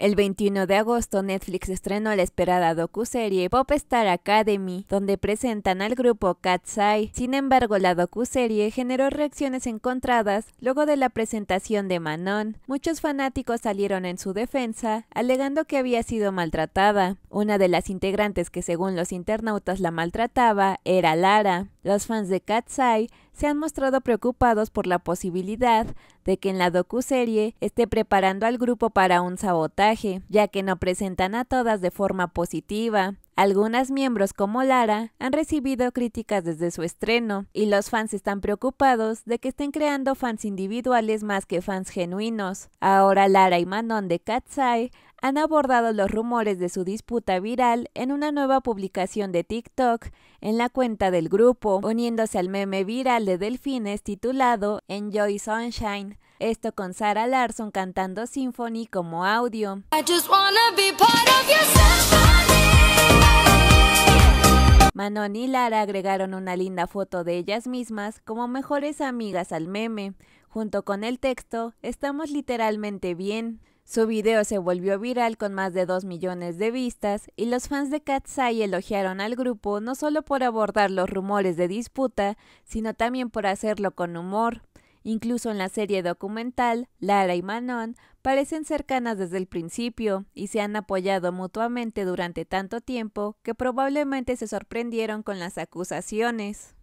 El 21 de agosto Netflix estrenó la esperada docuserie Pop Star Academy, donde presentan al grupo Cat's Sin embargo, la docuserie generó reacciones encontradas luego de la presentación de Manon. Muchos fanáticos salieron en su defensa, alegando que había sido maltratada. Una de las integrantes que según los internautas la maltrataba era Lara. Los fans de Cat's se han mostrado preocupados por la posibilidad de que en la docuserie esté preparando al grupo para un sabotaje, ya que no presentan a todas de forma positiva. Algunas miembros como Lara han recibido críticas desde su estreno y los fans están preocupados de que estén creando fans individuales más que fans genuinos. Ahora Lara y Manon de Katzai han abordado los rumores de su disputa viral en una nueva publicación de TikTok en la cuenta del grupo, uniéndose al meme viral de delfines titulado Enjoy Sunshine. Esto con Sarah Larson cantando Symphony como audio. Manon y Lara agregaron una linda foto de ellas mismas como mejores amigas al meme. Junto con el texto, estamos literalmente bien. Su video se volvió viral con más de 2 millones de vistas y los fans de Katsai elogiaron al grupo no solo por abordar los rumores de disputa, sino también por hacerlo con humor. Incluso en la serie documental, Lara y Manon parecen cercanas desde el principio y se han apoyado mutuamente durante tanto tiempo que probablemente se sorprendieron con las acusaciones.